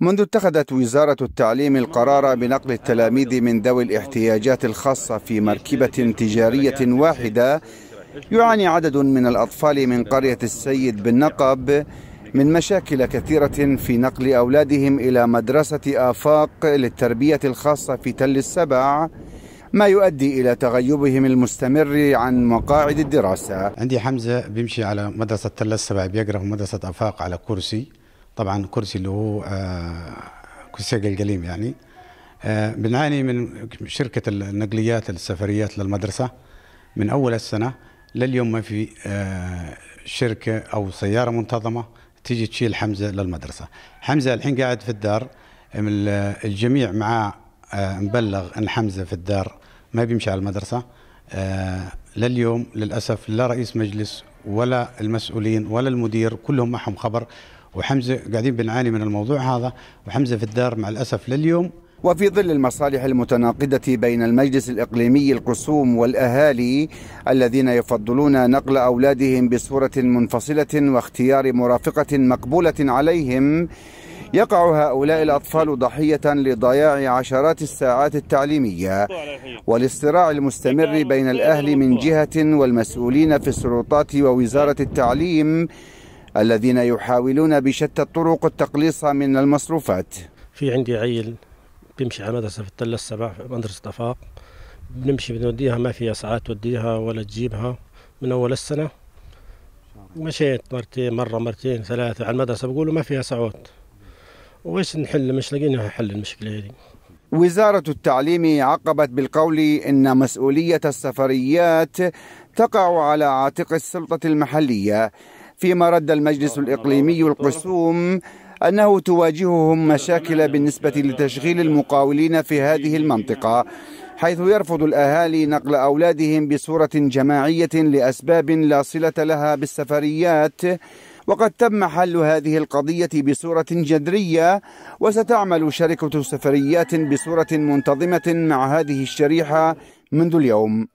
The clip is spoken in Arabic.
منذ اتخذت وزارة التعليم القرار بنقل التلاميذ من ذوي الاحتياجات الخاصة في مركبة تجارية واحدة يعاني عدد من الأطفال من قرية السيد بالنقب من مشاكل كثيرة في نقل أولادهم إلى مدرسة آفاق للتربية الخاصة في تل السبع ما يؤدي إلى تغيبهم المستمر عن مقاعد الدراسة عندي حمزة بيمشي على مدرسة تل السبع بيقرأ في مدرسة آفاق على كرسي طبعا كرسي اللي هو آه، كرسي القليم يعني آه، بنعاني من شركة النقليات السفريات للمدرسة من أول السنة لليوم ما في آه، شركة أو سيارة منتظمة تيجي تشيل حمزة للمدرسة حمزة الحين قاعد في الدار الجميع معاه مبلغ أن حمزة في الدار ما بيمشي على المدرسة لليوم للأسف لا رئيس مجلس ولا المسؤولين ولا المدير كلهم معهم خبر وحمزه قاعدين بنعاني من الموضوع هذا وحمزه في الدار مع الاسف لليوم وفي ظل المصالح المتناقضة بين المجلس الإقليمي القصوم والأهالي الذين يفضلون نقل أولادهم بصورة منفصلة واختيار مرافقة مقبولة عليهم يقع هؤلاء الأطفال ضحية لضياع عشرات الساعات التعليمية والاصطراع المستمر بين الأهل من جهة والمسؤولين في السلطات ووزارة التعليم الذين يحاولون بشتى الطرق التقليص من المصروفات في عندي عيل بيمشي على مدرسة في التلة السبع في مدرسة أفاق بنمشي بنوديها ما فيها ساعات توديها ولا تجيبها من أول السنة مشيت مرتين مرة مرتين ثلاثة على المدرسة بقولوا ما فيها ساعات وإيش نحل مش لاقيين حل المشكلة هذه وزارة التعليم عقبت بالقول إن مسؤولية السفريات تقع على عاتق السلطة المحلية فيما رد المجلس الإقليمي القسوم أنه تواجههم مشاكل بالنسبة لتشغيل المقاولين في هذه المنطقة حيث يرفض الأهالي نقل أولادهم بصورة جماعية لأسباب لا صلة لها بالسفريات وقد تم حل هذه القضية بصورة جذرية وستعمل شركة سفريات بصورة منتظمة مع هذه الشريحة منذ اليوم